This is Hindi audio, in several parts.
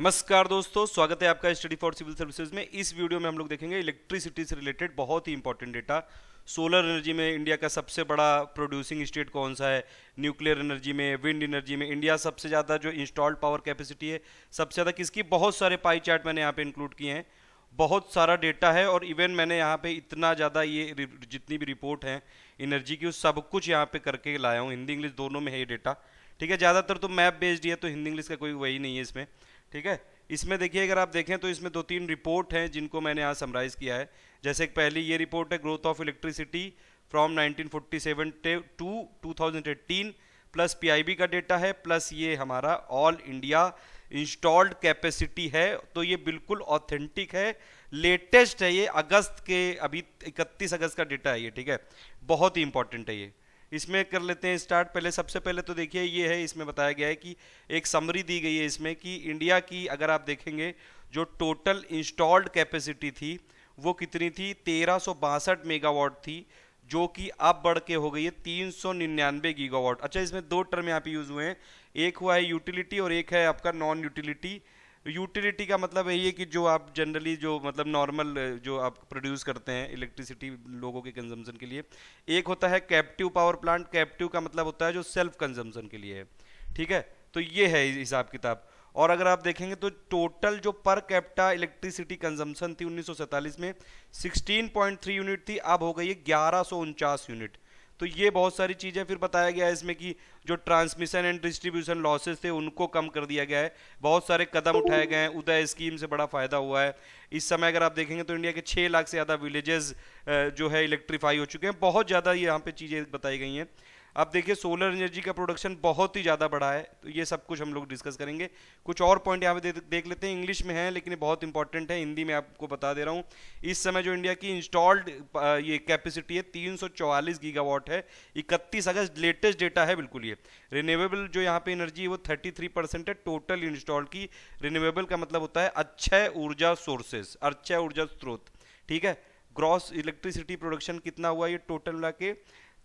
नमस्कार दोस्तों स्वागत है आपका स्टडी फॉर सिविल सर्विसेज में इस वीडियो में हम लोग देखेंगे इलेक्ट्रिसिटी से रिलेटेड बहुत ही इंपॉर्टेंट डेटा सोलर एनर्जी में इंडिया का सबसे बड़ा प्रोड्यूसिंग स्टेट कौन सा है न्यूक्लियर एनर्जी में विंड एनर्जी में इंडिया सबसे ज़्यादा जो इंस्टॉल्ड पावर कैपेसिटी है सबसे ज़्यादा किसकी बहुत सारे पाई चार्ट मैंने यहाँ पर इंक्लूड किए हैं बहुत सारा डेटा है और इवन मैंने यहाँ पर इतना ज़्यादा ये जितनी भी रिपोर्ट हैं एनर्जी की सब कुछ यहाँ पर करके लाया हूँ हिंदी इंग्लिश दोनों में है ये डेटा ठीक है ज़्यादातर तो मैप बेस्ड ही है तो हिंदी इंग्लिश का कोई वही नहीं है इसमें ठीक है इसमें देखिए अगर आप देखें तो इसमें दो तीन रिपोर्ट हैं जिनको मैंने यहाँ समराइज़ किया है जैसे एक पहली ये रिपोर्ट है growth of electricity from 1947 to 2018 plus PIB का डेटा है प्लस ये हमारा ऑल इंडिया इंस्टॉल्ड कैपेसिटी है तो ये बिल्कुल ऑथेंटिक है लेटेस्ट है ये अगस्त के अभी 31 अगस्त का डेटा है ये ठीक है बहुत ही इंपॉर्टेंट है ये इसमें कर लेते हैं स्टार्ट पहले सबसे पहले तो देखिए ये है इसमें बताया गया है कि एक समरी दी गई है इसमें कि इंडिया की अगर आप देखेंगे जो टोटल इंस्टॉल्ड कैपेसिटी थी वो कितनी थी तेरह मेगावाट थी जो कि अब बढ़ के हो गई है तीन सौ निन्यानवे गीगावाट अच्छा इसमें दो टर्म यहाँ पे यूज हुए हैं एक हुआ है यूटिलिटी और एक है आपका नॉन यूटिलिटी यूटिलिटी का मतलब यही है कि जो आप जनरली जो मतलब नॉर्मल जो आप प्रोड्यूस करते हैं इलेक्ट्रिसिटी लोगों के कंजम्पशन के लिए एक होता है कैप्टिव पावर प्लांट कैप्टिव का मतलब होता है जो सेल्फ कंजम्पशन के लिए है ठीक है तो ये है हिसाब किताब और अगर आप देखेंगे तो टोटल जो पर कैप्टा इलेक्ट्रिसिटी कंजम्पशन थी उन्नीस में 16.3 यूनिट थी अब हो गई है ग्यारह यूनिट तो ये बहुत सारी चीज़ें फिर बताया गया है इसमें कि जो ट्रांसमिशन एंड डिस्ट्रीब्यूशन लॉसेस थे उनको कम कर दिया गया है बहुत सारे कदम उठाए गए हैं उदय स्कीम से बड़ा फ़ायदा हुआ है इस समय अगर आप देखेंगे तो इंडिया के छः लाख से ज़्यादा विलेजेस जो है इलेक्ट्रीफाई हो चुके हैं बहुत ज़्यादा यहाँ पर चीज़ें बताई गई हैं अब देखिए सोलर एनर्जी का प्रोडक्शन बहुत ही ज़्यादा बढ़ा है तो ये सब कुछ हम लोग डिस्कस करेंगे कुछ और पॉइंट यहाँ पे देख लेते हैं इंग्लिश में है लेकिन बहुत इंपॉर्टेंट है हिंदी में आपको बता दे रहा हूँ इस समय जो इंडिया की इंस्टॉल्ड ये कैपेसिटी है तीन गीगावाट है इकतीस अगस्त लेटेस्ट डेटा है बिल्कुल ये रिन्यूएबल जो यहाँ पर एनर्जी है वो थर्टी है टोटल इंस्टॉल्ड की रिन्यूएबल का मतलब होता है अक्षय ऊर्जा सोर्सेस अक्षय ऊर्जा स्रोत ठीक है ग्रॉस इलेक्ट्रिसिटी प्रोडक्शन कितना हुआ ये टोटल मिला के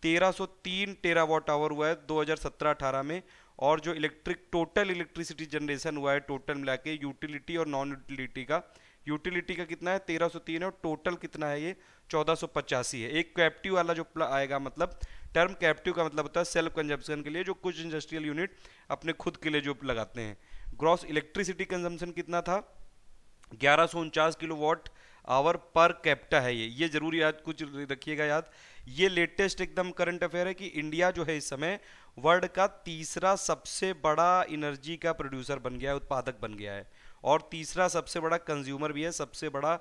1303 टेरावाट आवर हुआ है 2017-18 में और जो इलेक्ट्रिक टोटल इलेक्ट्रिसिटी जनरेशन हुआ है टोटल मिला के यूटिलिटी और नॉन यूटिलिटी का यूटिलिटी का कितना है 1303 है और टोटल कितना है ये चौदह है एक कैप्टिव वाला जो आएगा मतलब टर्म कैप्टिव का मतलब होता है सेल्फ कंजप्शन के लिए जो कुछ इंडस्ट्रियल यूनिट अपने खुद के लिए जो लगाते हैं ग्रॉस इलेक्ट्रिसिटी कंजम्पशन कितना था ग्यारह किलोवाट आवर पर कैप्टा है ये ये जरूर याद कुछ रखिएगा याद ये लेटेस्ट एकदम करंट अफेयर है कि इंडिया जो है इस समय वर्ल्ड का तीसरा सबसे बड़ा एनर्जी का प्रोड्यूसर बन गया है उत्पादक बन गया है और तीसरा सबसे बड़ा कंज्यूमर भी है सबसे बड़ा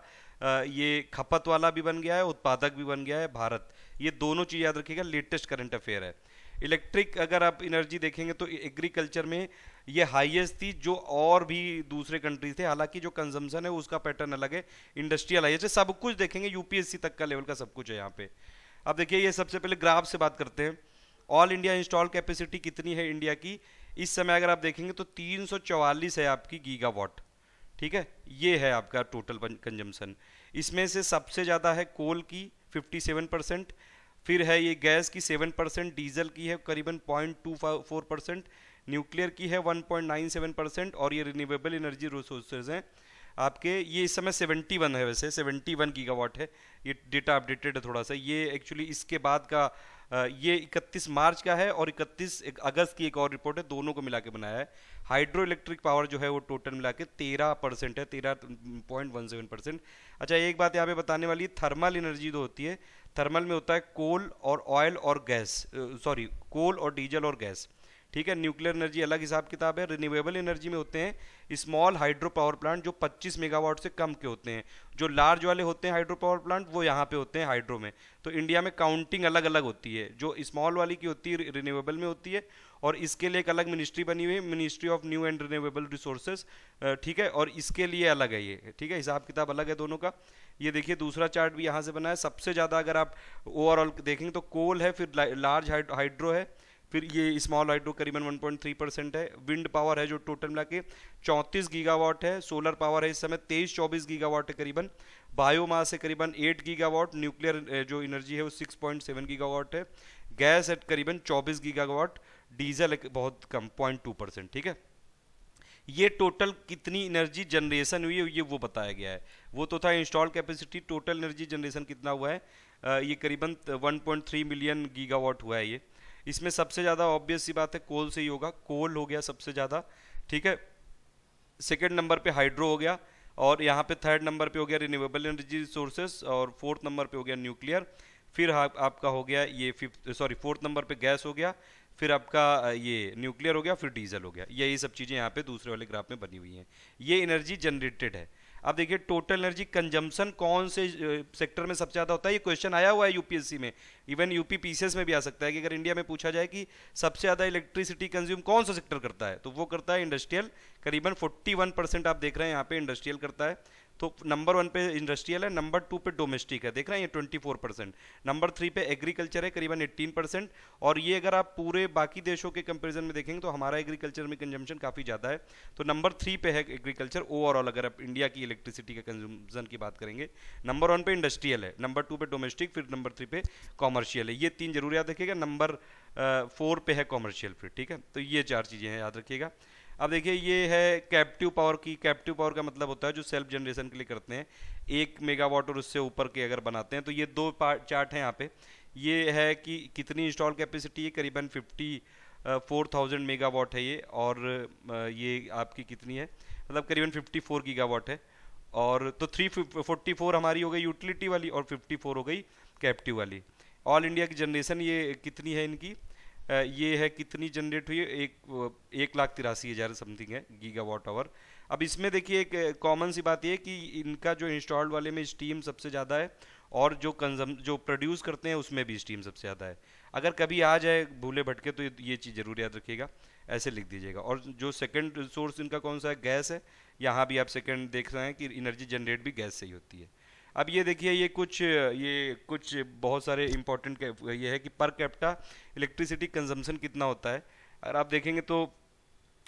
ये खपत वाला भी बन गया है उत्पादक भी बन गया है भारत ये दोनों चीज़ याद रखिएगा लेटेस्ट करंट अफेयर है इलेक्ट्रिक अगर आप एनर्जी देखेंगे तो एग्रीकल्चर में ये हाईएस्ट थी जो और भी दूसरे कंट्रीज थे हालांकि जो कंजम्पशन है उसका पैटर्न अलग है इंडस्ट्रियल हाइएस्ट सब कुछ देखेंगे यूपीएससी तक का लेवल का सब कुछ है यहाँ पे अब देखिए ये सबसे पहले ग्राफ से बात करते हैं ऑल इंडिया इंस्टॉल कैपेसिटी कितनी है इंडिया की इस समय अगर आप देखेंगे तो 344 है आपकी गीगा वॉट ठीक है ये है आपका टोटल कंजम्पशन इसमें से सबसे ज़्यादा है कोल की 57 परसेंट फिर है ये गैस की 7 परसेंट डीजल की है करीबन फोर परसेंट न्यूक्लियर की है 1.97 परसेंट और ये रिन्यूएबल एनर्जी रिसोर्सेज हैं आपके ये इस समय 71 है वैसे 71 गीगावाट है ये डेटा अपडेटेड है थोड़ा सा ये एक्चुअली इसके बाद का ये 31 मार्च का है और 31 अगस्त की एक और रिपोर्ट है दोनों को मिला के बनाया है हाइड्रो इलेक्ट्रिक पावर जो है वो टोटल मिला के तेरह परसेंट है तेरह पॉइंट वन सेवन परसेंट अच्छा एक बात यहाँ पे बताने वाली थर्मल एनर्जी जो होती है थर्मल में होता है कोल और ऑयल और गैस सॉरी कोल और डीजल और गैस ठीक है न्यूक्लियर एनर्जी अलग हिसाब किताब है रिन्यूएबल एनर्जी में होते हैं स्मॉल हाइड्रो पावर प्लांट जो 25 मेगावाट से कम के होते हैं जो लार्ज वाले होते हैं हाइड्रो पावर प्लांट वो यहाँ पे होते हैं हाइड्रो में तो इंडिया में काउंटिंग अलग अलग होती है जो स्मॉल वाली की होती है रिन्यूएबल में होती है और इसके लिए एक अलग मिनिस्ट्री बनी हुई है ministry of new and renewable resources ठीक है और इसके लिए अलग है ये ठीक है हिसाब किताब अलग है दोनों का ये देखिए दूसरा चार्ट भी यहाँ से बना है सबसे ज़्यादा अगर आप ओवरऑल देखेंगे तो कोल है फिर लार्ज हाइड्रो है फिर ये स्मॉल हाइड्रो करीबन 1.3 परसेंट है विंड पावर है जो टोटल मिला के चौंतीस गीगावाट है सोलर पावर है इस समय तेईस चौबीस गीगावाट है करीबन बायोमास है करीबन 8 गीगावाट न्यूक्लियर जो एनर्जी है वो 6.7 गीगावाट है गैस है करीबन 24 गीगावाट डीजल बहुत कम पॉइंट परसेंट ठीक है ये टोटल कितनी एनर्जी जनरेशन हुई है ये वो बताया गया है वो तो था install capacity total energy generation कितना हुआ है आ, ये करीबन 1.3 मिलियन गीगावाट हुआ है ये इसमें सबसे ज़्यादा ऑब्वियस सी बात है कोल से ही होगा कोल हो गया सबसे ज़्यादा ठीक है सेकेंड नंबर पे हाइड्रो हो गया और यहाँ पे थर्ड नंबर पे हो गया रिन्यूएबल एनर्जी रिसोर्सेज और फोर्थ नंबर पे हो गया न्यूक्लियर फिर हाँ, आपका हो गया ये फिफ्थ सॉरी फोर्थ नंबर पे गैस हो गया फिर आपका ये न्यूक्लियर हो गया फिर डीजल हो गया यही सब चीज़ें यहाँ पे दूसरे वाले ग्राफ में बनी हुई हैं ये एनर्जी जनरेटेड है अब देखिए टोटल एनर्जी कंजम्पशन कौन से सेक्टर में सबसे ज़्यादा होता है ये क्वेश्चन आया हुआ है यूपीएससी में इवन यूपी पीसीएस में भी आ सकता है कि अगर इंडिया में पूछा जाए कि सबसे ज़्यादा इलेक्ट्रिसिटी कंज्यूम कौन सा सेक्टर करता है तो वो करता है इंडस्ट्रियल करीबन फोर्टी परसेंट आप देख रहे हैं यहाँ पे इंडस्ट्रियल करता है तो नंबर वन पे इंडस्ट्रियल है नंबर टू पे डोमेस्टिक है देख रहे हैं ये twenty four percent number three पे एग्रीकल्चर है करीबन एट्टीन परसेंट और ये अगर आप पूरे बाकी देशों के कंपेरिजन में देखेंगे तो हमारा एग्रीकल्चर में कंजम्पशन काफ़ी ज़्यादा है तो नंबर थ्री पे है एग्रीकल्चर ओवरऑल अगर आप इंडिया की इलेक्ट्रिसिटी के कंजम्पन की बात करेंगे नंबर वन पे इंडस्ट्रियल है नंबर टू पे डोमेस्टिक फिर नंबर थ्री पे कॉमर्शियल है ये तीन जरूर याद रखिएगा नंबर फोर पे है कॉमर्शियल फिर ठीक है तो ये चार चीज़ें हैं याद रखिएगा अब देखिए ये है कैप्टिव पावर की कैप्टिव पावर का मतलब होता है जो सेल्फ जनरेशन के लिए करते हैं एक मेगावाट और उससे ऊपर के अगर बनाते हैं तो ये दो चार्ट हैं यहाँ पे ये है कि कितनी इंस्टॉल कैपेसिटी है करीबन फिफ्टी फोर थाउजेंड मेगावाट है ये और ये आपकी कितनी है मतलब करीबन फिफ्टी फोर गीगावाट है और तो थ्री फोर्टी फोर हमारी हो गई यूटिलिटी वाली और फिफ्टी फोर हो गई कैप्टिव वाली ऑल इंडिया की जनरेशन ये कितनी है इनकी ये है कितनी जनरेट हुई एक एक लाख तिरासी हज़ार समथिंग है गीगा वॉट आवर अब इसमें देखिए एक कॉमन सी बात ये कि इनका जो इंस्टॉल्ड वाले में स्टीम सबसे ज़्यादा है और जो कंजम जो प्रोड्यूस करते हैं उसमें भी स्टीम सबसे ज़्यादा है अगर कभी आ जाए भूले भटके तो ये चीज़ ज़रूर याद रखिएगा ऐसे लिख दीजिएगा और जो सेकेंड सोर्स इनका कौन सा है गैस है यहाँ भी आप सेकेंड देख रहे हैं कि एनर्जी जनरेट भी गैस से ही होती है अब ये देखिए ये कुछ ये कुछ बहुत सारे इंपॉर्टेंट ये है कि पर कैप्टा इलेक्ट्रिसिटी कंजम्पशन कितना होता है अगर आप देखेंगे तो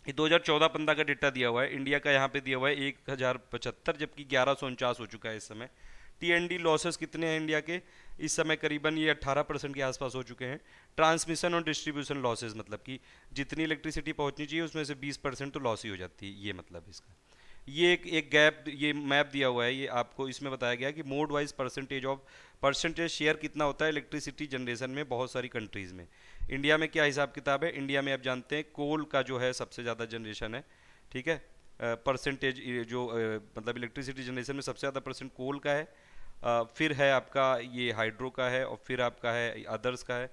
ये 2014-15 का डेटा दिया हुआ है इंडिया का यहाँ पे दिया हुआ है एक हज़ार पचहत्तर जबकि ग्यारह सौ उनचास हो चुका है इस समय टी लॉसेस कितने हैं इंडिया के इस समय करीबन ये 18 परसेंट के आसपास हो चुके हैं ट्रांसमिशन और डिस्ट्रीब्यूशन लॉसेज मतलब कि जितनी इलेक्ट्रिसिटी पहुंचनी चाहिए उसमें से 20 परसेंट तो लॉस ही हो जाती है ये मतलब इसका ये एक एक गैप ये मैप दिया हुआ है ये आपको इसमें बताया गया कि mode wise percentage of percentage share कितना होता है इलेक्ट्रिसिटी जनरेशन में बहुत सारी कंट्रीज़ में इंडिया में क्या हिसाब किताब है इंडिया में आप जानते हैं कोल का जो है सबसे ज़्यादा जनरेशन है ठीक है परसेंटेज जो मतलब इलेक्ट्रिसिटी जनरेशन में सबसे ज़्यादा परसेंट कोल का है फिर है आपका ये हाइड्रो का है और फिर आपका है अदर्स का है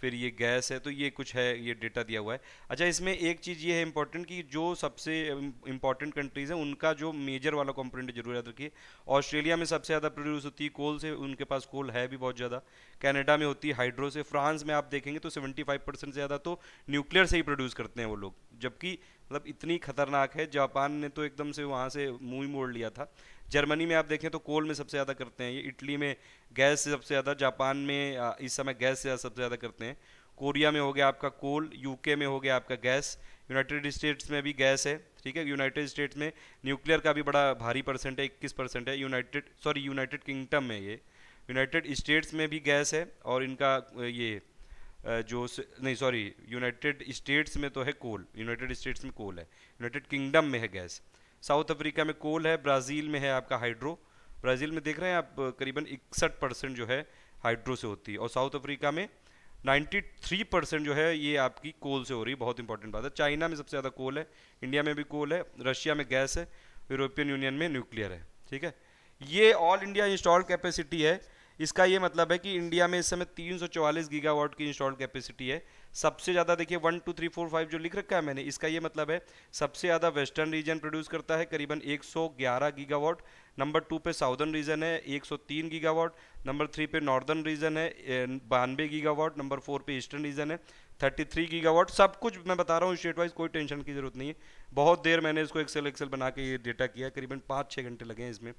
फिर ये गैस है तो ये कुछ है ये डेटा दिया हुआ है अच्छा इसमें एक चीज़ ये है इंपॉर्टेंट कि जो सबसे इंपॉर्टेंट कंट्रीज़ हैं उनका जो मेजर वाला कॉम्पोनेंट जरूर याद रखिए ऑस्ट्रेलिया में सबसे ज़्यादा प्रोड्यूस होती है कोल से उनके पास कोल है भी बहुत ज़्यादा कैनेडा में होती है हाइड्रो से फ्रांस में आप देखेंगे तो सेवेंटी से ज़्यादा तो न्यूक्लियर से ही प्रोड्यूस करते हैं वो लोग जबकि मतलब इतनी खतरनाक है जापान ने तो एकदम से वहाँ से मुँह ही मोड़ लिया था जर्मनी में आप देखें तो कोल में सबसे ज़्यादा करते हैं ये इटली में गैस से सबसे ज़्यादा जापान में इस समय गैस से सबसे ज़्यादा करते हैं कोरिया में हो गया आपका कोल यूके में हो गया आपका गैस यूनाइटेड स्टेट्स में भी गैस है ठीक है यूनाइटेड स्टेट्स में न्यूक्लियर का भी बड़ा भारी परसेंट है इक्कीस परसेंट है यूनाइटेड सॉरी यूनाइटेड किंगडम में ये यूनाइटेड स्टेट्स में भी गैस है और इनका ये जो नहीं सॉरी यूनाइटेड स्टेट्स में तो है कोल यूनाइटेड स्टेट्स में कोल है यूनाइटेड किंगडम में है गैस साउथ अफ्रीका में कोल है ब्राज़ील में है आपका हाइड्रो ब्राज़ील में देख रहे हैं आप करीबन इकसठ परसेंट जो है हाइड्रो से होती है और साउथ अफ्रीका में 93 परसेंट जो है ये आपकी कोल से हो रही है बहुत इंपॉर्टेंट बात है चाइना में सबसे ज़्यादा कोल है इंडिया में भी कोल है रशिया में गैस है यूरोपियन यूनियन में न्यूक्लियर है ठीक है ये ऑल इंडिया इंस्टॉल कैपेसिटी है इसका ये मतलब है कि इंडिया में इस समय 344 गीगावाट की इंस्टॉल कैपेसिटी है सबसे ज़्यादा देखिए one two three four five जो लिख रखा है मैंने इसका ये मतलब है सबसे ज़्यादा वेस्टर्न रीजन प्रोड्यूस करता है करीबन 111 गीगावाट नंबर टू पे साउदर्न रीजन है 103 गीगावाट नंबर थ्री पे नॉर्दर्न रीजन है बानवे गीगावाट नंबर फोर पे ईस्टर्न रीजन है 33 गीगावाट सब कुछ मैं बता रहा हूँ स्टेट वाइज कोई टेंशन की जरूरत नहीं है बहुत देर मैंने इसको एक्सेल एक्सेल बना के ये डेटा किया करीबन पाँच छः घंटे लगे हैं इसमें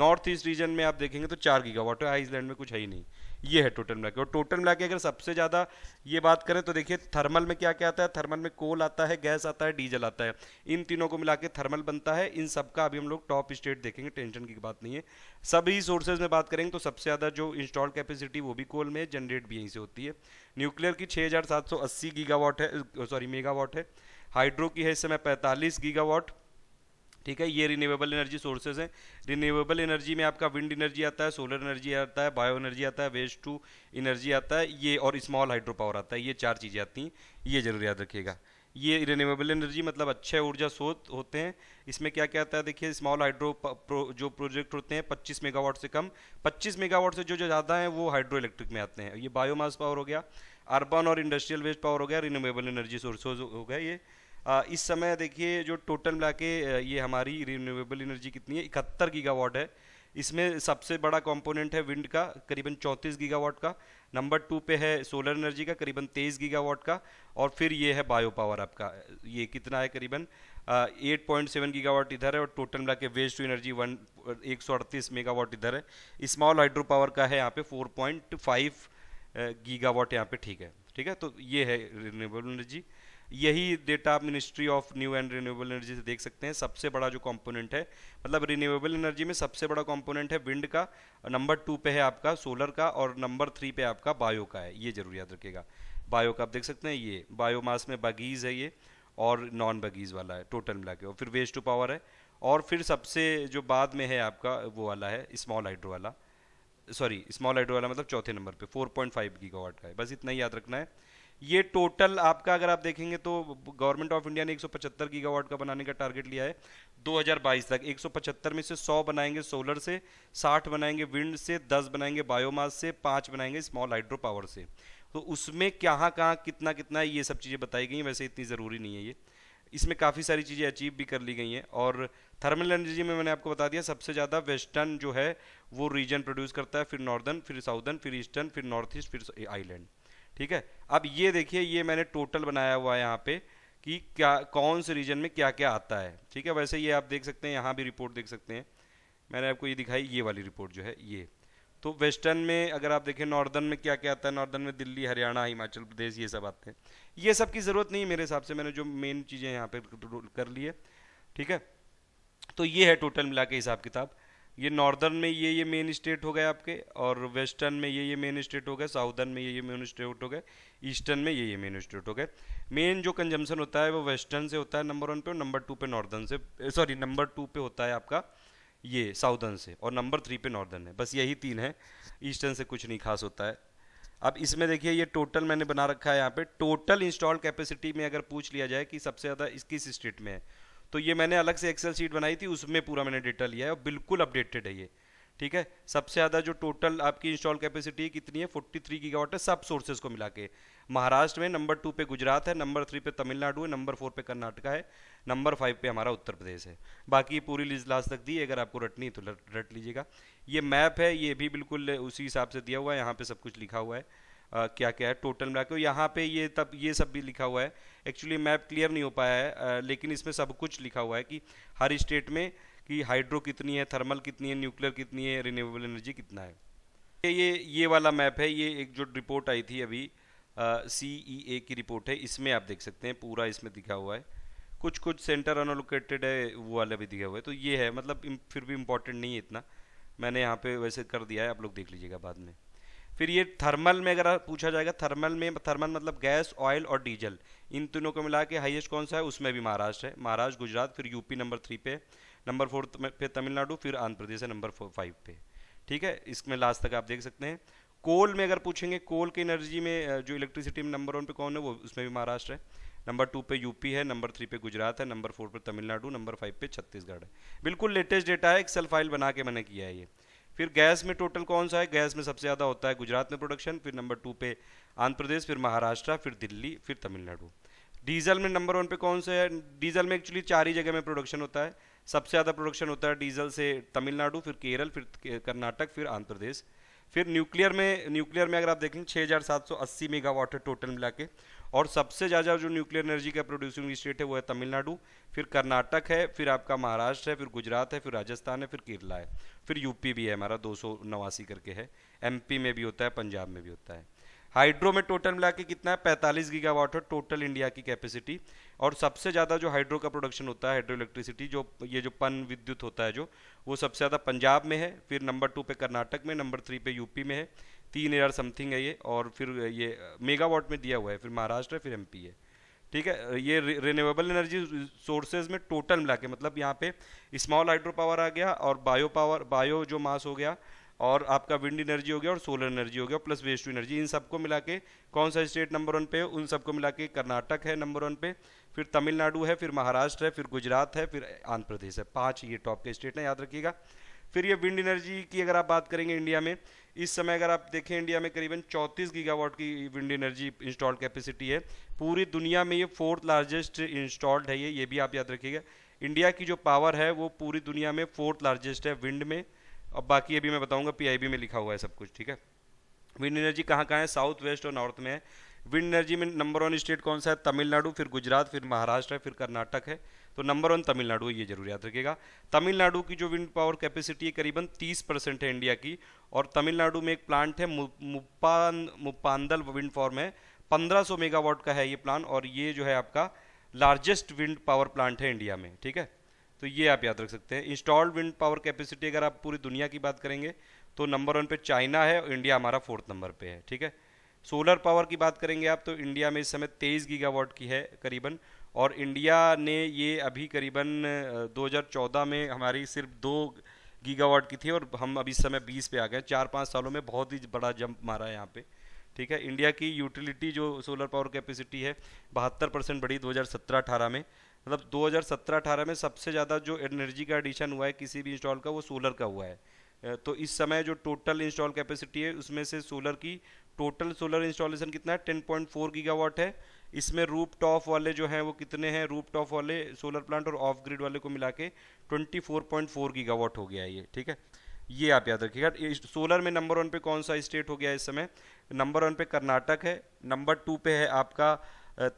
नॉर्थ ईस्ट रीजन में आप देखेंगे तो चार गीगावाट है आइसलैंड में कुछ है ही नहीं ये है टोटल मिला और टोटल मिला अगर सबसे ज़्यादा ये बात करें तो देखिए थर्मल में क्या क्या आता है थर्मल में कोल आता है गैस आता है डीजल आता है इन तीनों को मिला के थर्मल बनता है इन सब का अभी हम लोग टॉप स्टेट देखेंगे टेंशन की बात नहीं है सभी सोर्सेज में बात करेंगे तो सबसे ज़्यादा जो इंस्टॉल कैपेसिटी वो भी कोल में जनरेट भी यहीं से होती है न्यूक्लियर की छः गीगावाट है सॉरी मेगावाट है हाइड्रो की है इस समय पैंतालीस गीगावाट ठीक है ये रिन्यूएबल एनर्जी सोर्सेज हैं रिन्यूएबल एनर्जी में आपका विंड एनर्जी आता है सोलर एनर्जी आता है बायो एनर्जी आता है वेस्ट टू एनर्जी आता है ये और स्मॉल हाइड्रो पावर आता है ये चार चीज़ें आती हैं ये जरूर याद रखिएगा ये रिन्यूएबल एनर्जी मतलब अच्छे ऊर्जा स्रोत होते हैं इसमें क्या क्या आता है देखिए स्मॉल हाइड्रो प्रो, जो प्रोजेक्ट होते हैं 25 मेगावाट से कम 25 मेगावाट से जो जो ज़्यादा हैं वो हाइड्रो इलेक्ट्रिक में आते हैं ये बायोमास पावर हो गया अर्बन और इंडस्ट्रियल वेस्ट पावर हो गया रिन्यूएबल एनर्जी सोर्सेज हो गया ये इस समय देखिए जो टोटल मिला के ये हमारी रिन्यूएबल एनर्जी कितनी है इकहत्तर गीगावाट है इसमें सबसे बड़ा कंपोनेंट है विंड का करीबन 34 गीगावाट का नंबर टू पे है सोलर एनर्जी का करीबन 23 गीगावाट का और फिर ये है बायो पावर आपका ये कितना है करीबन एट पॉइंट सेवन गीगावाट इधर है और टोटल मिला के वेस्ट टू एनर्जी वन एक सौ अड़तीस मेगावाट इधर है स्मॉल हाइड्रो पावर का है यहाँ पे फोर पॉइंट फाइव गीगावाट यहाँ पे ठीक है ठीक है तो ये है रिन्यूएबल एनर्जी यही डेटा आप ministry of new and renewable energy से देख सकते हैं सबसे बड़ा जो कंपोनेंट है मतलब रिन्यूएबल एनर्जी में सबसे बड़ा कंपोनेंट है विंड का नंबर टू पे है आपका सोलर का और नंबर थ्री पे आपका बायो का है ये जरूर याद रखेगा बायो का आप देख सकते हैं ये बायोमास में बगीज़ है ये और नॉन बगीज़ वाला है टोटल मिला के और फिर वेस्ट टू पावर है और फिर सबसे जो बाद में है आपका वो वाला है स्मॉल हाइड्रो वाला सॉरी स्मॉल हाइड्रो वाला मतलब चौथे नंबर पे 4.5 गीगावाट का है बस इतना ही याद रखना है ये टोटल आपका अगर आप देखेंगे तो गवर्नमेंट ऑफ इंडिया ने 175 गीगावाट का बनाने का टारगेट लिया है 2022 तक 175 में से 100 बनाएंगे सोलर से 60 बनाएंगे विंड से 10 बनाएंगे बायोमास से 5 बनाएंगे स्मॉल हाइड्रो पावर से तो उसमें कहाँ कहाँ कितना कितना है ये सब चीज़ें बताई गई हैं वैसे इतनी ज़रूरी नहीं है ये इसमें काफ़ी सारी चीज़ें अचीव भी कर ली गई हैं और थर्मल एनर्जी में मैंने आपको बता दिया सबसे ज़्यादा वेस्टर्न जो है वो रीजन प्रोड्यूस करता है फिर नॉर्दर्न फिर साउदर्न फिर ईस्टर्न फिर नॉर्थ ईस्ट फिर आइलैंड ठीक है अब ये देखिए ये मैंने टोटल बनाया हुआ है यहाँ पे कि क्या कौन से रीजन में क्या क्या आता है ठीक है वैसे ये आप देख सकते हैं यहाँ भी रिपोर्ट देख सकते हैं मैंने आपको ये दिखाई ये वाली रिपोर्ट जो है ये तो वेस्टर्न में अगर आप देखें नॉर्दर्न में क्या क्या आता है नॉर्दर्न में दिल्ली हरियाणा हिमाचल प्रदेश ये सब आते हैं ये सब की ज़रूरत नहीं है मेरे हिसाब से मैंने जो मेन चीज़ें यहाँ पर कर ली है ठीक है तो ये है टोटल मिला के हिसाब किताब ये नॉर्दर्न में ये ये मेन स्टेट हो गए आपके और वेस्टर्न में ये ये मेन स्टेट हो गए साउदर्न में ये ये मेन स्टेट हो गए ईस्टर्न में ये ये मेन स्टेट हो गए मेन जो कंजम्पशन होता है वो वेस्टर्न से होता है नंबर वन पे और नंबर टू पे नॉर्दर्न से सॉरी नंबर टू पे होता है आपका ये साउदर्न से और नंबर थ्री पे नॉर्दर्न है बस यही तीन है ईस्टर्न से कुछ नहीं खास होता है अब इसमें देखिए ये टोटल मैंने बना रखा है यहाँ पे टोटल इंस्टॉल कैपेसिटी में अगर पूछ लिया जाए कि सबसे ज़्यादा इस किस स्टेट में है तो ये मैंने अलग से एक्सेल शीट बनाई थी उसमें पूरा मैंने डेटा लिया है और बिल्कुल अपडेटेड है ये ठीक है सबसे ज़्यादा जो टोटल आपकी इंस्टॉल कैपेसिटी कितनी है फोर्टी थ्री गीगावाट है सब सोर्सेज को मिला के महाराष्ट्र में नंबर टू पे गुजरात है नंबर थ्री पे तमिलनाडु है नंबर फोर पे कर्नाटका है नंबर फाइव पे हमारा उत्तर प्रदेश है बाकी पूरी लिस्ट लास्ट तक दी अगर आपको रटनी है तो रट लीजिएगा ये मैप है ये भी बिल्कुल उसी हिसाब से दिया हुआ है यहाँ पर सब कुछ लिखा हुआ है आ, क्या क्या है टोटल मिला के यहाँ पे ये तब ये सब भी लिखा हुआ है एक्चुअली मैप क्लियर नहीं हो पाया है आ, लेकिन इसमें सब कुछ लिखा हुआ है कि हर स्टेट में कि हाइड्रो कितनी है थर्मल कितनी है न्यूक्लियर कितनी है रिन्यूएबल एनर्जी कितना है ये ये वाला मैप है ये एक जो रिपोर्ट आई थी अभी सी ई ए की रिपोर्ट है इसमें आप देख सकते हैं पूरा इसमें दिखा हुआ है कुछ कुछ सेंटर अनोलोकेटेड है वो वाला भी दिखा हुआ है तो ये है मतलब फिर भी इम्पोर्टेंट नहीं है इतना मैंने यहाँ पे वैसे कर दिया है आप लोग देख लीजिएगा बाद में फिर ये थर्मल में अगर पूछा जाएगा थर्मल में थर्मल मतलब गैस ऑयल और डीजल इन तीनों को मिला के हाइएस्ट कौन सा है उसमें भी महाराष्ट्र है महाराष्ट्र गुजरात फिर यूपी नंबर थ्री पे नंबर फोर पे तमिलनाडु फिर आंध्र प्रदेश है नंबर फाइव पे ठीक है इसमें लास्ट तक आप देख सकते हैं कोल में अगर पूछेंगे कोल की एनर्जी में जो इलेक्ट्रिसिटी में नंबर वन पे कौन है वो उसमें भी महाराष्ट्र है नंबर टू पे यूपी है नंबर थ्री पे गुजरात है नंबर फोर पे तमिलनाडु नंबर फाइव पे छत्तीसगढ़ है बिल्कुल लेटेस्ट डेटा है एक्सेल फाइल बना के मैंने किया है ये फिर गैस में टोटल कौन सा है गैस में सबसे ज़्यादा होता है गुजरात में प्रोडक्शन फिर नंबर टू पे आंध्र प्रदेश फिर महाराष्ट्र फिर दिल्ली फिर तमिलनाडु डीजल में नंबर वन पे कौन सा है डीजल में एक्चुअली चार ही जगह में प्रोडक्शन होता है सबसे ज़्यादा प्रोडक्शन होता है डीजल से तमिलनाडु फिर केरल फिर कर्नाटक फिर आंध्र प्रदेश फिर न्यूक्लियर में न्यूक्लियर में अगर आप देखें अस्सी मेगावाट है टोटल मिला के और सबसे ज़्यादा जो न्यूक्लियर एनर्जी का प्रोड्यूसिंग स्टेट है वो है तमिलनाडु फिर कर्नाटक है फिर आपका महाराष्ट्र है फिर गुजरात है फिर राजस्थान है फिर केरला है फिर यूपी भी है हमारा दो करके है एम में भी होता है पंजाब में भी होता है हाइड्रो में टोटल मिला के कितना है पैंतालीस गीगावाट है टोटल इंडिया की कैपेसिटी और सबसे ज़्यादा जो हाइड्रो का प्रोडक्शन होता है हाइड्रो इलेक्ट्रिसिटी जो ये जो पन विद्युत होता है जो वो सबसे ज़्यादा पंजाब में है फिर नंबर टू पे कर्नाटक में नंबर थ्री पे यूपी में है तीन हजार समथिंग है ये और फिर ये मेगावाट में दिया हुआ है फिर महाराष्ट्र है फिर एम है ठीक है ये रिन्यूएबल एनर्जी सोर्सेज में टोटल मिला के मतलब यहाँ पे स्मॉल हाइड्रो पावर आ गया और बायो पावर बायो जो मास हो गया और आपका विंड एनर्जी हो गया और सोलर एनर्जी हो गया प्लस वेस्ट एनर्जी इन सबको मिला के कौन सा स्टेट नंबर वन पे है उन सबको मिला के कर्नाटक है नंबर वन पे फिर तमिलनाडु है फिर महाराष्ट्र है फिर गुजरात है फिर आंध्र प्रदेश है पाँच ये टॉप के स्टेट हैं याद रखिएगा फिर ये विंड एनर्जी की अगर आप बात करेंगे इंडिया में इस समय अगर आप देखें इंडिया में करीबन 34 गीगावाट की विंड एनर्जी इंस्टॉल्ड कैपेसिटी है पूरी दुनिया में ये फोर्थ लार्जेस्ट इंस्टॉल्ड है ये ये भी आप याद रखिएगा इंडिया की जो पावर है वो पूरी दुनिया में फोर्थ लार्जेस्ट है विंड में अब बाकी अभी मैं बताऊँगा पी में लिखा हुआ है सब कुछ ठीक है विंड एनर्जी कहाँ कहाँ है साउथ वेस्ट और नॉर्थ में है विंड एनर्जी में नंबर वन स्टेट कौन सा है तमिलनाडु फिर गुजरात फिर महाराष्ट्र है फिर कर्नाटक है तो नंबर वन तमिलनाडु ये जरूर याद रखेगा तमिलनाडु की जो विंड पावर कैपेसिटी है करीबन 30 परसेंट है इंडिया की और तमिलनाडु में एक प्लांट है मुपान मुपांदल विंड फॉर्म है 1500 मेगावाट का है ये प्लान और ये जो है आपका लार्जेस्ट विंड पावर प्लांट है इंडिया में ठीक है तो ये आप याद रख सकते हैं इंस्टॉल्ड विंड पावर कैपेसिटी अगर आप पूरी दुनिया की बात करेंगे तो नंबर वन पे चाइना है और इंडिया हमारा फोर्थ नंबर पे है ठीक है सोलर पावर की बात करेंगे आप तो इंडिया में इस समय तेईस गीगावाट की है करीबन और इंडिया ने ये अभी करीबन 2014 में हमारी सिर्फ दो गीगावाट की थी और हम अभी इस समय 20 पे आ गए चार पाँच सालों में बहुत ही बड़ा जंप मारा है यहाँ पे ठीक है इंडिया की यूटिलिटी जो सोलर पावर कैपेसिटी है बहत्तर परसेंट बढी दो हज़ार में मतलब 2017-18 में सबसे ज़्यादा जो एनर्जी का एडिशन हुआ है किसी भी इंस्टॉल का वो सोलर का हुआ है तो इस समय जो टोटल इंस्टॉल कैपेसिटी है उसमें से सोलर की टोटल सोलर इंस्टॉलेशन कितना है टेन पॉइंट फोर गीगावाट है इसमें रूप टॉप वाले जो हैं वो कितने हैं रूप टॉप वाले सोलर प्लांट और ऑफ ग्रिड वाले को मिला के twenty four point four gigawatt हो गया ये ठीक है ये आप याद रखिएगा सोलर में नंबर वन पे कौन सा स्टेट हो गया इस समय नंबर वन पे कर्नाटक है नंबर टू पे है आपका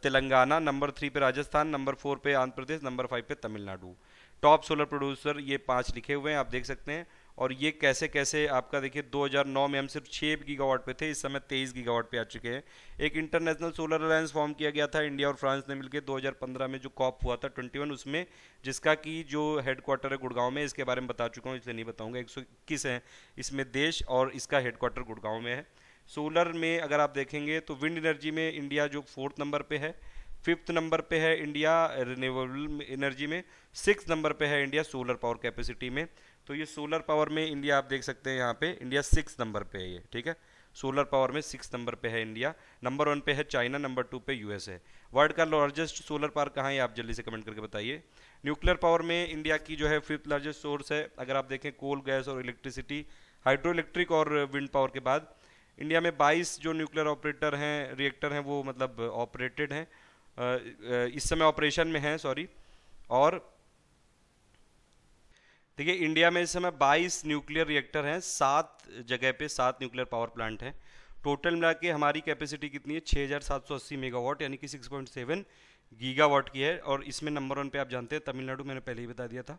तेलंगाना नंबर थ्री पे राजस्थान नंबर फोर पे आंध्र प्रदेश नंबर फाइव पे तमिलनाडु टॉप सोलर प्रोड्यूसर ये पांच लिखे हुए हैं आप देख सकते हैं और ये कैसे कैसे आपका देखिए 2009 में हम सिर्फ छः गीगावाट पे थे इस समय 23 गीगावाट पे आ चुके हैं एक इंटरनेशनल सोलर अलायंस फॉर्म किया गया था इंडिया और फ्रांस ने मिलकर 2015 में जो कॉप हुआ था 21 उसमें जिसका कि जो हेडक्वार्टर है गुड़गांव में इसके बारे में बता चुका हूँ इसलिए नहीं बताऊँगा एक है इसमें देश और इसका हेडक्वार्टर गुड़गांव में है सोलर में अगर आप देखेंगे तो विंड एनर्जी में इंडिया जो फोर्थ नंबर पर है फिफ्थ नंबर पे है इंडिया रिन्यूएबल एनर्जी में सिक्स नंबर पे है इंडिया सोलर पावर कैपेसिटी में तो ये सोलर पावर में इंडिया आप देख सकते हैं यहाँ पे इंडिया सिक्स नंबर पे है ये ठीक है सोलर पावर में सिक्स नंबर पे है इंडिया नंबर वन पे है चाइना नंबर टू पे यूएस है वर्ल्ड का लार्जेस्ट सोलर पावर कहाँ है आप जल्दी से कमेंट करके बताइए न्यूक्लियर पावर में इंडिया की जो है फिफ्थ लार्जेस्ट सोर्स है अगर आप देखें कोल गैस और इलेक्ट्रिसिटी हाइड्रो इलेक्ट्रिक और विंड पावर के बाद इंडिया में बाईस जो न्यूक्लियर ऑपरेटर हैं रिएक्टर हैं वो मतलब ऑपरेटेड हैं इस समय ऑपरेशन में हैं सॉरी और देखिए इंडिया में इस समय 22 न्यूक्लियर रिएक्टर हैं सात जगह पे सात न्यूक्लियर पावर प्लांट हैं टोटल मिला के हमारी कैपेसिटी कितनी है 6780 मेगावाट यानी कि 6.7 गीगावाट की है और इसमें नंबर वन पे आप जानते हैं तमिलनाडु मैंने पहले ही बता दिया था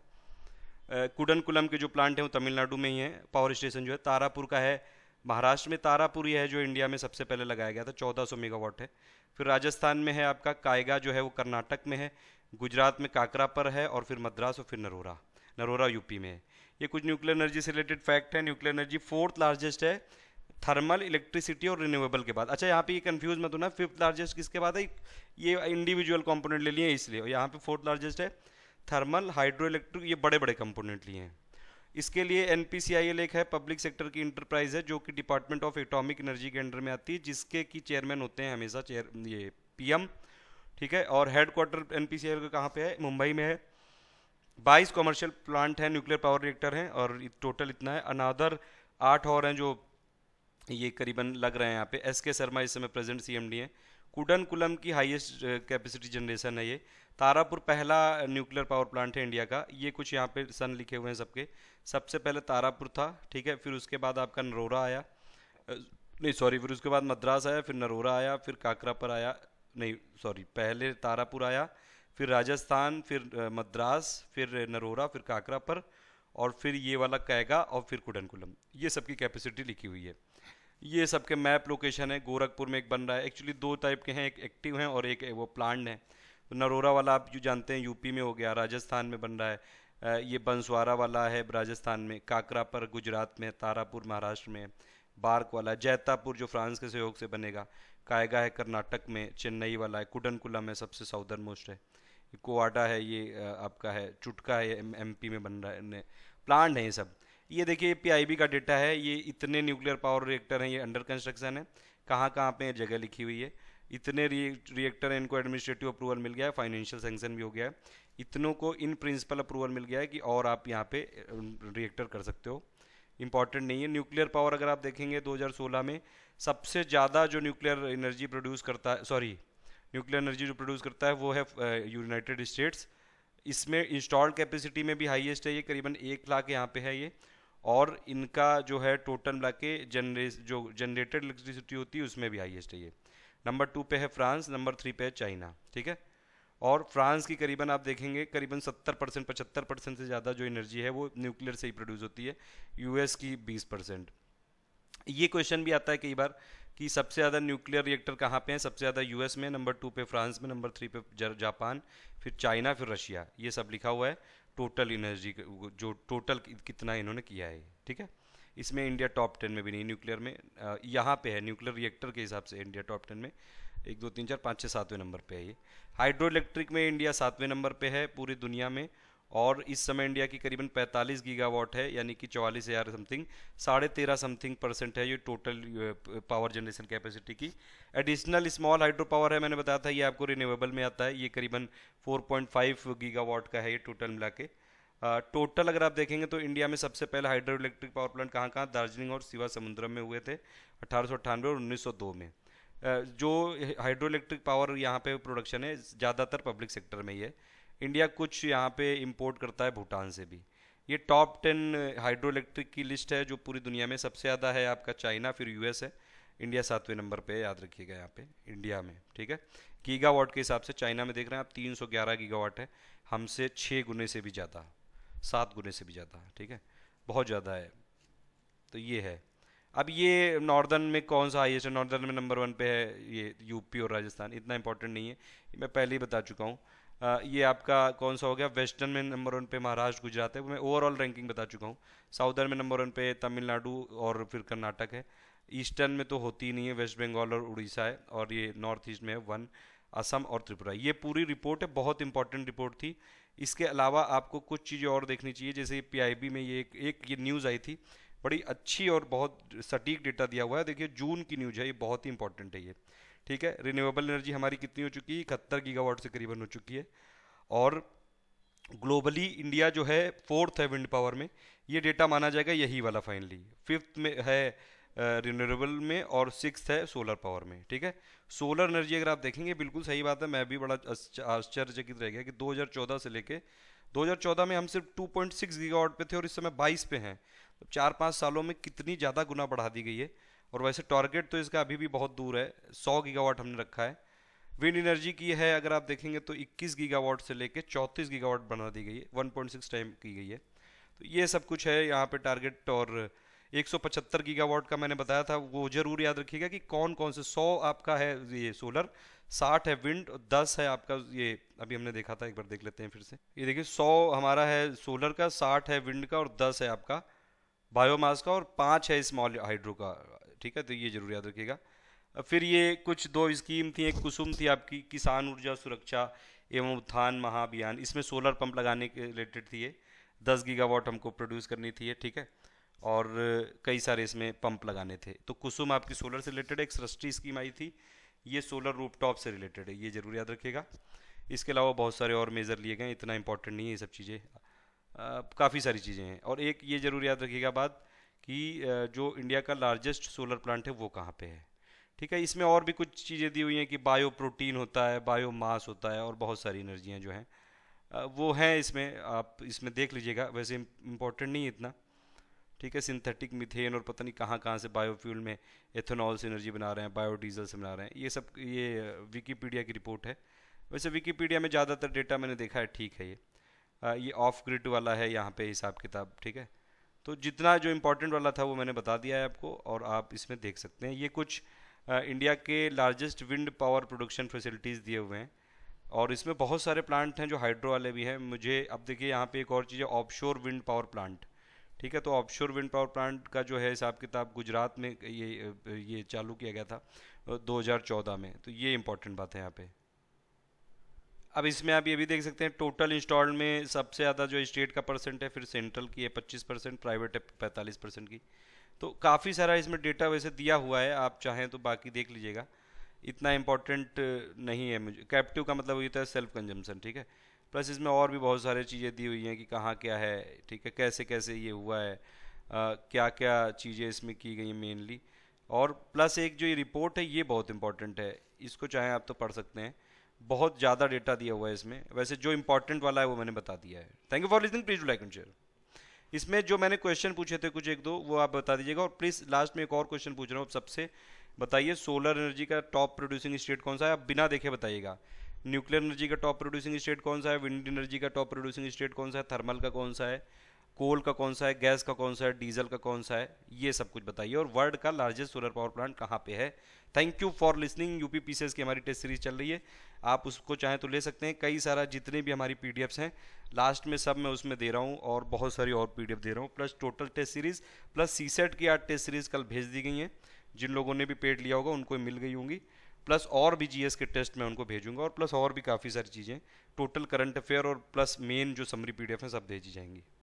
कुडनकुलम के जो प्लांट हैं वो तमिलनाडु में ही है पावर स्टेशन जो है तारापुर का है महाराष्ट्र में तारापुर यह है जो इंडिया में सबसे पहले लगाया गया था सौ मेगावाट है फिर राजस्थान में है आपका कायगा जो है वो कर्नाटक में है गुजरात में काकरा पर है और फिर मद्रास और फिर नरोरा नरोरा यूपी में ये कुछ न्यूक्लियर एनर्जी से रिलेटेड फैक्ट है न्यूक्लियर एनर्जी फोर्थ लार्जेस्ट है थर्मल इलेक्ट्रिसिटी और रिन्यूएबल के बाद अच्छा यहाँ पे ये कन्फ्यूज मत होना फिफ्थ लार्जेस्ट किसके बाद है ये इंडिविजुअल कंपोनेंट ले लिए इसलिए और यहाँ पे फोर्थ लार्जेस्ट है थर्मल हाइड्रो इलेक्ट्रिक ये बड़े बड़े कंपोनेंट लिए हैं इसके लिए N P C I L एक है पब्लिक सेक्टर की इंटरप्राइज है जो कि डिपार्टमेंट ऑफ एटॉमिक एनर्जी के अंडर में आती है जिसके की चेयरमैन होते हैं हमेशा चेयर ये पी एम ठीक है और headquarter N P C I का कहाँ पर है मुंबई में है बाईस कॉमर्शियल प्लांट हैं न्यूक्लियर पावर रिएक्टर हैं और टोटल इतना है अनादर आठ और हैं जो ये करीबन लग रहे हैं यहाँ पे एस के शर्मा इस समय प्रेजेंट सी एम डी हैं कुलम की हाइएस्ट कैपेसिटी जनरेशन है ये तारापुर पहला न्यूक्लियर पावर प्लांट है इंडिया का ये कुछ यहाँ पे सन लिखे हुए हैं सबके सबसे पहले तारापुर था ठीक है फिर उसके बाद आपका नरोरा आया नहीं सॉरी फिर उसके बाद मद्रास आया फिर नरोरा आया फिर काकरापर आया नहीं सॉरी पहले तारापुर आया फिर राजस्थान फिर मद्रास फिर नरोरा फिर काकरा पर और फिर ये वाला कैगा और फिर कुडनकुलम ये सबकी कैपेसिटी लिखी हुई है ये सबके मैप लोकेशन है गोरखपुर में एक बन रहा है एक्चुअली दो टाइप के हैं एक एक्टिव हैं और एक वो प्लान है तो नरोरा वाला आप जो जानते हैं यूपी में हो गया राजस्थान में बन रहा है ये बंसवारा वाला है राजस्थान में काकरा पर गुजरात में तारापुर महाराष्ट्र में बार्क वाला जैतापुर जो फ्रांस के सहयोग से बनेगा कायगा है कर्नाटक में चेन्नई वाला है कुडनकुलम है सबसे साउदर्न मोस्ट है कोआटा है ये आपका है चुटका है एम में बन रहा है प्लांट है ये सब ये देखिए पीआईबी का डेटा है ये इतने न्यूक्लियर पावर रिएक्टर हैं ये अंडर कंस्ट्रक्शन है कहाँ कहाँ पे जगह लिखी हुई है इतने रिएक्टर हैं इनको एडमिनिस्ट्रेटिव अप्रूवल मिल गया है फाइनेंशियल सेंक्शन भी हो गया है इतनों को इन प्रिंसिपल अप्रूवल मिल गया है कि और आप यहाँ पे रिएक्टर कर सकते हो इंपॉर्टेंट नहीं है न्यूक्लियर पावर अगर आप देखेंगे 2016 में सबसे ज़्यादा जो न्यूक्लियर एनर्जी प्रोड्यूस करता है सॉरी न्यूक्लियर एनर्जी जो प्रोड्यूस करता है वो है यूनाइटेड स्टेट्स इसमें इंस्टॉल्ड कैपेसिटी में भी हाईएस्ट है ये करीबन एक लाख यहाँ पे है ये और इनका जो है टोटल मिला के जनरे जो जनरेटेड इलेक्ट्रिसिटी होती है उसमें भी हाईएस्ट है ये नंबर टू पे है फ्रांस नंबर थ्री पे है चाइना ठीक है और फ्रांस की करीबन आप देखेंगे करीबन 70 परसेंट पचहत्तर परसेंट से ज़्यादा जो एनर्जी है वो न्यूक्लियर से ही प्रोड्यूस होती है यूएस की 20 परसेंट ये क्वेश्चन भी आता है कई बार कि सबसे ज़्यादा न्यूक्लियर रिएक्टर कहाँ पे हैं सबसे ज़्यादा यूएस में नंबर टू पे फ्रांस में नंबर थ्री पे जापान फिर चाइना फिर रशिया ये सब लिखा हुआ है टोटल एनर्जी जो टोटल कितना इन्होंने किया है ठीक है इसमें इंडिया टॉप टेन में भी नहीं न्यूक्लियर में यहाँ पे है न्यूक्लियर रिएक्टर के हिसाब से इंडिया टॉप टेन में एक दो तीन चार पाँच छः सातवें नंबर पे है ये हाइड्रो इलेक्ट्रिक में इंडिया सातवें नंबर पे है पूरी दुनिया में और इस समय इंडिया की करीबन 45 गीगावाट है यानी कि चौवालीस हज़ार समथिंग साढ़े तेरह समथिंग परसेंट है ये टोटल पावर जनरेशन कैपेसिटी की एडिशनल स्मॉल हाइड्रो पावर है मैंने बताया था ये आपको रिन्यूएबल में आता है ये करीबन 4.5 गीगावाट का है ये टोटल मिला के टोटल अगर आप देखेंगे तो इंडिया में सबसे पहले हाइड्रो इलेक्ट्रिक पावर प्लांट कहाँ कहाँ दार्जिलिंग और सिवा समुद्रम में हुए थे अठारह और उन्नीस में जो हाइड्रो इलेक्ट्रिक पावर यहाँ पे प्रोडक्शन है ज़्यादातर पब्लिक सेक्टर में ही है इंडिया कुछ यहाँ पे इम्पोर्ट करता है भूटान से भी ये टॉप टेन हाइड्रो इलेक्ट्रिक की लिस्ट है जो पूरी दुनिया में सबसे ज़्यादा है आपका चाइना फिर यूएस है इंडिया सातवें नंबर पे याद रखिएगा यहाँ पे इंडिया में ठीक है गीगा वाट के हिसाब से चाइना में देख रहे हैं आप तीन गीगा वाट है हमसे छः गुने से भी ज़्यादा सात गुने से भी ज़्यादा ठीक है बहुत ज़्यादा है तो ये है अब ये नॉर्दर्न में कौन सा हाइएस्ट है नॉर्दर्न में नंबर वन पे है ये यूपी और राजस्थान इतना इंपॉर्टेंट नहीं है मैं पहले ही बता चुका हूँ ये आपका कौन सा हो गया वेस्टर्न में नंबर वन पे महाराष्ट्र गुजरात है मैं ओवरऑल रैंकिंग बता चुका हूँ साउदर्न में नंबर वन पे तमिलनाडु और फिर कर्नाटक है ईस्टर्न में तो होती ही नहीं है वेस्ट बंगाल और उड़ीसा है और ये नॉर्थ ईस्ट में है वन असम और त्रिपुरा ये पूरी रिपोर्ट है बहुत इंपॉर्टेंट रिपोर्ट थी इसके अलावा आपको कुछ चीज़ें और देखनी चाहिए जैसे पीआईबी में ये एक, एक ये न्यूज़ आई थी बड़ी अच्छी और बहुत सटीक डेटा दिया हुआ है देखिए जून की न्यूज़ है ये बहुत ही इंपॉर्टेंट है ये ठीक है रिन्यूएबल एनर्जी हमारी कितनी हो चुकी है इकहत्तर गीगावाट से करीबन हो चुकी है और ग्लोबली इंडिया जो है फोर्थ है विंड पावर में ये डेटा माना जाएगा यही वाला फाइनली फिफ्थ में है रिन्यूएबल uh, में और सिक्स है सोलर पावर में ठीक है सोलर एनर्जी अगर आप देखेंगे बिल्कुल सही बात है मैं भी बड़ा आश्चर्यचकित रह गया कि 2014 से लेके 2014 में हम सिर्फ 2.6 गीगावाट पे थे और इस समय 22 पे हैं तो चार पाँच सालों में कितनी ज़्यादा गुना बढ़ा दी गई है और वैसे टारगेट तो इसका अभी भी बहुत दूर है 100 गीगावाट हमने रखा है विंड एनर्जी की है अगर आप देखेंगे तो 21 गीगावाट से लेकर 34 गीगावाट बना दी गई है 1.6 टाइम की गई है तो ये सब कुछ है यहाँ पे टारगेट और 175 गीगावाट का मैंने बताया था वो जरूर याद रखिएगा कि कौन कौन से 100 आपका है ये सोलर 60 है विंड और 10 है आपका ये अभी हमने देखा था एक बार देख लेते हैं फिर से ये देखिए 100 हमारा है सोलर का 60 है विंड का और 10 है आपका बायोमास का और 5 है स्मॉल हाइड्रो का ठीक है तो ये जरूर याद रखिएगा फिर ये कुछ दो स्कीम थी एक कुसुम थी आपकी किसान ऊर्जा सुरक्षा एवं उत्थान महाअभियान इसमें सोलर पंप लगाने के रिलेटेड थी ये दस गीगावाट हमको प्रोड्यूस करनी थी ठीक है और कई सारे इसमें पंप लगाने थे तो कुसुम आपकी सोलर से रिलेटेड एक सृष्टि स्कीम आई थी ये सोलर रूपटॉप से रिलेटेड है ये जरूर याद रखिएगा इसके अलावा बहुत सारे और मेज़र लिए गए इतना इंपॉर्टेंट नहीं है ये सब चीज़ें काफ़ी सारी चीज़ें हैं और एक ये जरूर याद रखिएगा बात कि जो इंडिया का लार्जेस्ट सोलर प्लांट है वो कहाँ पे है ठीक है इसमें और भी कुछ चीज़ें दी हुई हैं कि बायो प्रोटीन होता है बायो मास होता है और बहुत सारी एनर्जियाँ जो हैं वो हैं इसमें आप इसमें देख लीजिएगा वैसे इम्पोर्टेंट नहीं इतना ठीक है सिंथेटिक मिथेन और पता नहीं कहाँ कहाँ से बायोफ्यूल में एथेनॉल से एनर्जी बना रहे हैं बायोडीजल से बना रहे हैं ये सब ये विकीपीडिया की रिपोर्ट है वैसे विकीपीडिया में ज़्यादातर डेटा मैंने देखा है ठीक है ये आ, ये ऑफ ग्रिड वाला है यहाँ पे हिसाब किताब ठीक है तो जितना जो इम्पोर्टेंट वाला था वो मैंने बता दिया है आपको और आप इसमें देख सकते हैं ये कुछ आ, इंडिया के largest wind power production facilities दिए हुए हैं और इसमें बहुत सारे प्लांट हैं जो हाइड्रो वाले भी हैं मुझे अब देखिए यहाँ पे एक और चीज़ है ऑफशोर विंड पावर प्लांट ठीक है तो ऑफशोर विंड पावर प्लांट का जो है हिसाब किताब गुजरात में ये ये चालू किया गया था 2014 में तो ये इंपॉर्टेंट बात है यहाँ पे अब इसमें आप ये भी देख सकते हैं टोटल इंस्टॉल्ड में सबसे ज़्यादा जो स्टेट का परसेंट है फिर सेंट्रल की है पच्चीस परसेंट प्राइवेट है पैंतालीस परसेंट की तो काफ़ी सारा इसमें डेटा वैसे दिया हुआ है आप चाहें तो बाकी देख लीजिएगा इतना इंपॉर्टेंट नहीं है मुझे कैप्टिव का मतलब होता तो है सेल्फ कंजम्पन ठीक है प्लस इसमें और भी बहुत सारी चीज़ें दी हुई हैं कि कहाँ क्या है ठीक है कैसे कैसे ये हुआ है आ, क्या क्या चीज़ें इसमें की गई हैं मेनली और प्लस एक जो ये रिपोर्ट है ये बहुत इंपॉर्टेंट है इसको चाहें आप तो पढ़ सकते हैं बहुत ज़्यादा डेटा दिया हुआ है इसमें वैसे जो इंपॉर्टेंट वाला है वो मैंने बता दिया है thank you for listening please do like and share इसमें जो मैंने क्वेश्चन पूछे थे कुछ एक दो वो आप बता दीजिएगा और प्लीज़ लास्ट में एक और क्वेश्चन पूछ रहा हूँ सबसे बताइए सोलर एनर्जी का टॉप प्रोड्यूसिंग स्टेट कौन सा है आप बिना देखे बताइएगा न्यूक्लियर एनर्जी का टॉप प्रोड्यूसिंग स्टेट कौन सा है विंड एनर्जी का टॉप प्रोड्यूसिंग स्टेट कौन सा है थर्मल का कौन सा है कोल का कौन सा है गैस का कौन सा है डीजल का कौन सा है ये सब कुछ बताइए और वर्ल्ड का लार्जेस्ट सोलर पावर प्लांट कहाँ पे है thank you for listening UP PCS की हमारी टेस्ट सीरीज चल रही है आप उसको चाहें तो ले सकते हैं कई सारा जितने भी हमारी पी हैं लास्ट में सब मैं उसमें दे रहा हूँ और बहुत सारी और पी दे रहा हूँ plus total test series plus C की आठ टेस्ट सीरीज़ कल भेज दी गई हैं जिन लोगों ने भी पेड लिया होगा उनको मिल गई होंगी प्लस और भी जीएस के टेस्ट मैं उनको भेजूंगा और प्लस और भी काफ़ी सारी चीज़ें टोटल करंट अफेयर और प्लस मेन जो समरी पीडीएफ हैं सब भेजी जाएंगी